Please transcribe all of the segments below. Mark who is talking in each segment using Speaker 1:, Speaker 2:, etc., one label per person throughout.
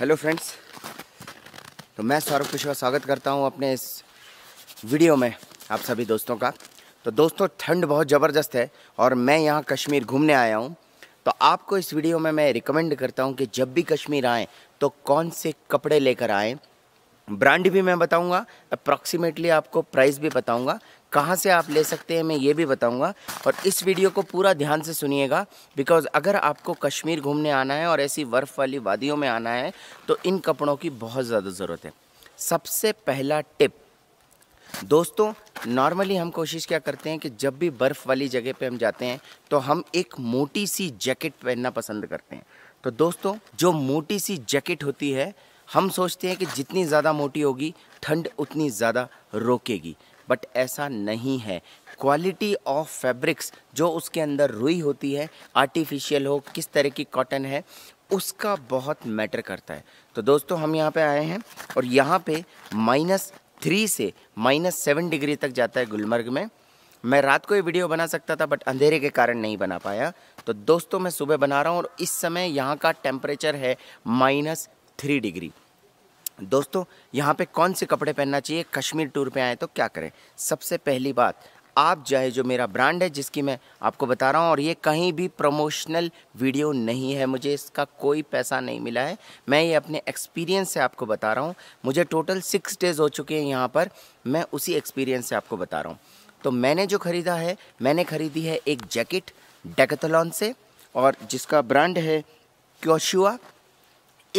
Speaker 1: hello friends तो मैं सौरभ कुशवा स्वागत करता हूं अपने इस वीडियो में आप सभी दोस्तों का तो दोस्तों ठंड बहुत ज़बरदस्त है और मैं यहां कश्मीर घूमने आया हूं तो आपको इस वीडियो में मैं रिकमेंड करता हूं कि जब भी कश्मीर आएँ तो कौन से कपड़े लेकर आएँ ब्रांड भी मैं बताऊँगा अप्रॉक्सीमेटली आपको प्राइस भी बताऊँगा कहाँ से आप ले सकते हैं मैं ये भी बताऊंगा और इस वीडियो को पूरा ध्यान से सुनिएगा बिकॉज़ अगर आपको कश्मीर घूमने आना है और ऐसी बर्फ़ वाली वादियों में आना है तो इन कपड़ों की बहुत ज़्यादा ज़रूरत है सबसे पहला टिप दोस्तों नॉर्मली हम कोशिश क्या करते हैं कि जब भी बर्फ़ वाली जगह पे हम जाते हैं तो हम एक मोटी सी जैकेट पहनना पसंद करते हैं तो दोस्तों जो मोटी सी जैकेट होती है हम सोचते हैं कि जितनी ज़्यादा मोटी होगी ठंड उतनी ज़्यादा रोकेगी बट ऐसा नहीं है क्वालिटी ऑफ फैब्रिक्स जो उसके अंदर रुई होती है आर्टिफिशियल हो किस तरह की कॉटन है उसका बहुत मैटर करता है तो दोस्तों हम यहाँ पे आए हैं और यहाँ पे माइनस थ्री से माइनस सेवन डिग्री तक जाता है गुलमर्ग में मैं रात को ये वीडियो बना सकता था बट अंधेरे के कारण नहीं बना पाया तो दोस्तों मैं सुबह बना रहा हूँ और इस समय यहाँ का टेम्परेचर है माइनस थ्री डिग्री दोस्तों यहाँ पे कौन से कपड़े पहनना चाहिए कश्मीर टूर पे आए तो क्या करें सबसे पहली बात आप जाए जो मेरा ब्रांड है जिसकी मैं आपको बता रहा हूँ और ये कहीं भी प्रमोशनल वीडियो नहीं है मुझे इसका कोई पैसा नहीं मिला है मैं ये अपने एक्सपीरियंस से आपको बता रहा हूँ मुझे टोटल सिक्स डेज़ हो चुके हैं यहाँ पर मैं उसी एक्सपीरियंस से आपको बता रहा हूँ तो मैंने जो ख़रीदा है मैंने ख़रीदी है एक जैकेट डेकथलॉन से और जिसका ब्रांड है क्योशुआ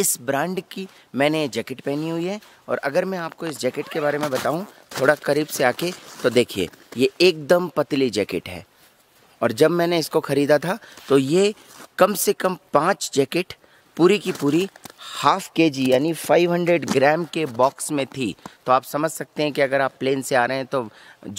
Speaker 1: इस ब्रांड की मैंने जैकेट पहनी हुई है और अगर मैं आपको इस जैकेट के बारे में बताऊं थोड़ा करीब से आके तो देखिए ये एकदम पतली जैकेट है और जब मैंने इसको ख़रीदा था तो ये कम से कम पाँच जैकेट पूरी की पूरी हाफ के जी यानी 500 ग्राम के बॉक्स में थी तो आप समझ सकते हैं कि अगर आप प्लेन से आ रहे हैं तो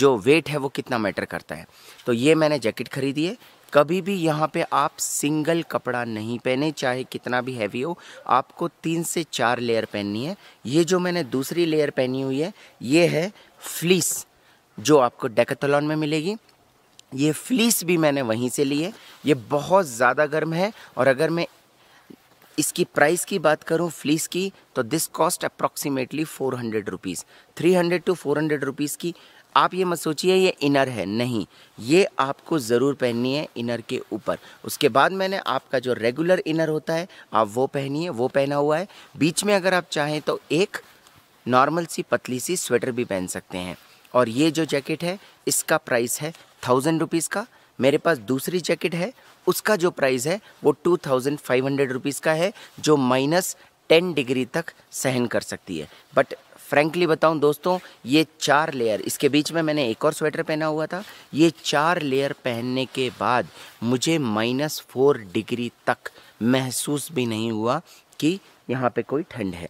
Speaker 1: जो वेट है वो कितना मैटर करता है तो ये मैंने जैकेट खरीदी है कभी भी यहाँ पे आप सिंगल कपड़ा नहीं पहने चाहे कितना भी हैवी हो आपको तीन से चार लेयर पहननी है ये जो मैंने दूसरी लेयर पहनी हुई है ये है फ्लीस जो आपको डेकेथलॉन में मिलेगी ये फ्लीस भी मैंने वहीं से ली है ये बहुत ज़्यादा गर्म है और अगर मैं इसकी प्राइस की बात करूं फ्लीस की तो this cost approximately four hundred rupees three hundred to four hundred rupees की आप ये मत सोचिए ये इनर है नहीं ये आपको ज़रूर पहननी है इनर के ऊपर उसके बाद मैंने आपका जो रेगुलर इनर होता है आप वो पहनिए वो पहना हुआ है बीच में अगर आप चाहें तो एक नॉर्मल सी पतली सी स्वेटर भी पहन सकते हैं और ये जो जैकेट है इसका प्राइस है थाउजेंड रुपीज़ का मेरे पास दूसरी जैकेट है उसका जो प्राइस है वो two thousand five hundred rupees का है जो माइनस टेन डिग्री तक सहन कर सकती है बट फ्रेंकली बताऊं दोस्तों ये चार लेयर इसके बीच में मैंने एक और स्वेटर पहना हुआ था ये चार लेयर पहनने के बाद मुझे माइनस फोर डिग्री तक महसूस भी नहीं हुआ कि यहाँ पे कोई ठंड है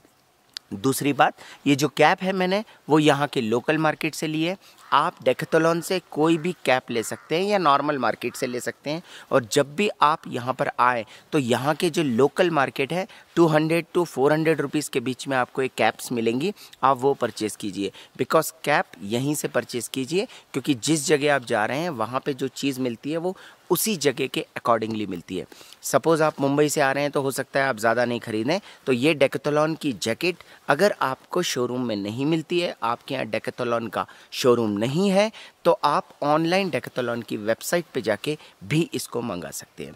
Speaker 1: दूसरी बात ये जो कैप है मैंने वो यहाँ के लोकल मार्केट से ली है आप डेकेथलॉन से कोई भी कैप ले सकते हैं या नॉर्मल मार्केट से ले सकते हैं और जब भी आप यहाँ पर आएँ तो यहाँ के जो लोकल मार्केट है 200 टू 400 रुपीस के बीच में आपको एक कैप्स मिलेंगी आप वो परचेज़ कीजिए बिकॉज कैप यहीं से परचेज़ कीजिए क्योंकि जिस जगह आप जा रहे हैं वहाँ पर जो चीज़ मिलती है वो उसी जगह के अकॉर्डिंगली मिलती है सपोज़ आप मुंबई से आ रहे हैं तो हो सकता है आप ज़्यादा नहीं ख़रीदें तो ये डेकेथलॉन की जैकेट अगर आपको शोरूम में नहीं मिलती है आपके यहाँ डेकेथलॉन का शोरूम नहीं है तो आप ऑनलाइन डेकथलॉन की वेबसाइट पे जाके भी इसको मंगा सकते हैं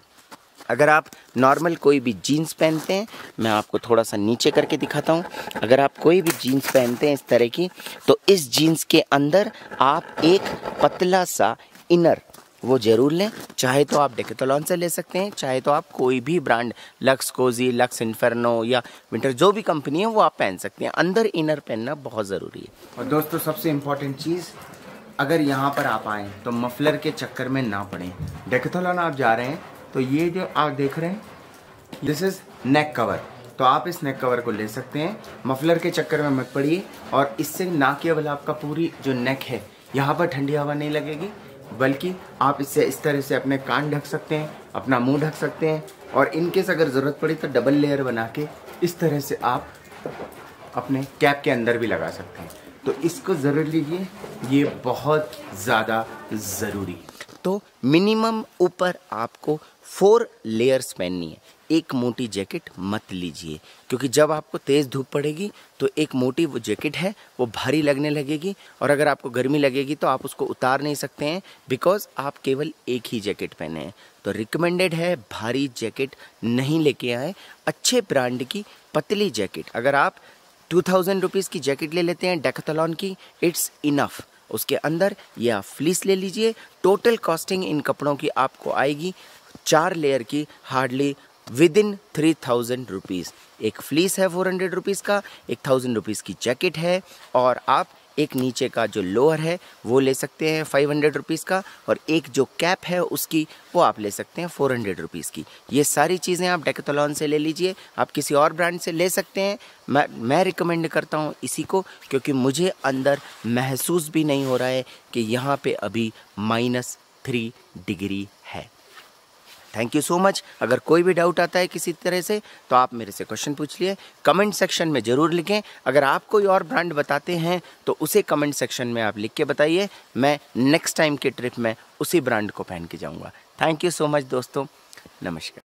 Speaker 1: अगर आप नॉर्मल कोई भी जीन्स पहनते हैं मैं आपको थोड़ा सा नीचे करके दिखाता हूँ अगर आप कोई भी जीन्स पहनते हैं इस तरह की तो इस जीन्स के अंदर आप एक पतला सा इनर वो ज़रूर लें चाहे तो आप डेकेथलॉन से ले सकते हैं चाहे तो आप कोई भी brand Lux Cozi Lux Inferno या विंटर जो भी कंपनी है वो आप पहन सकते हैं अंदर इनर पहनना बहुत ज़रूरी है और दोस्तों सबसे इम्पॉर्टेंट चीज़ अगर यहाँ पर आप आएँ तो मफलर के चक्कर में ना पड़ें डेकेथलॉन तो आप जा रहे हैं तो ये जो आप देख रहे हैं दिस इज़ नेक कवर तो आप इस नेक कवर को ले सकते हैं मफलर के चक्कर में मत पड़िए और इससे ना केवल आपका पूरी जो नेक है यहाँ पर ठंडी हवा नहीं लगेगी बल्कि आप इससे इस तरह से अपने कान ढक सकते हैं अपना मुंह ढक सकते हैं और इनकेस अगर ज़रूरत पड़ी तो डबल लेयर बना के इस तरह से आप अपने कैप के अंदर भी लगा सकते हैं तो इसको ज़रूर लीजिए ये बहुत ज़्यादा ज़रूरी तो मिनिमम ऊपर आपको फोर लेयर्स पहननी है एक मोटी जैकेट मत लीजिए क्योंकि जब आपको तेज़ धूप पड़ेगी तो एक मोटी वो जैकेट है वो भारी लगने लगेगी और अगर आपको गर्मी लगेगी तो आप उसको उतार नहीं सकते हैं बिकॉज़ आप केवल एक ही जैकेट पहने हैं तो रिकमेंडेड है भारी जैकेट नहीं लेके आए अच्छे ब्रांड की पतली जैकेट अगर आप टू थाउजेंड रुपीज़ की जैकेट ले लेते हैं डेकथलॉन की इट्स इनफ उसके अंदर ये आप फ्लीस ले लीजिए टोटल कॉस्टिंग इन कपड़ों की आपको आएगी चार लेयर की hardly within three thousand rupees एक फ्लीस है फोर हंड्रेड रुपीज़ का एक थाउजेंड रुपीज़ की जैकेट है और आप एक नीचे का जो लोअर है वो ले सकते हैं फाइव हंड्रेड रुपीज़ का और एक जो कैप है उसकी वो आप ले सकते हैं फोर हंड्रेड रुपीज़ की ये सारी चीज़ें आप डेकेथलॉन से ले लीजिए आप किसी और ब्रांड से ले सकते हैं मैं मैं रिकमेंड करता हूँ इसी को क्योंकि मुझे अंदर महसूस भी नहीं हो रहा है कि यहाँ पर अभी माइनस थ्री डिग्री है थैंक यू सो मच अगर कोई भी डाउट आता है किसी तरह से तो आप मेरे से क्वेश्चन पूछ लिए कमेंट सेक्शन में ज़रूर लिखें अगर आप कोई और ब्रांड बताते हैं तो उसे कमेंट सेक्शन में आप लिख के बताइए मैं नेक्स्ट टाइम की ट्रिप में उसी ब्रांड को पहन के जाऊँगा थैंक यू सो मच दोस्तों नमस्कार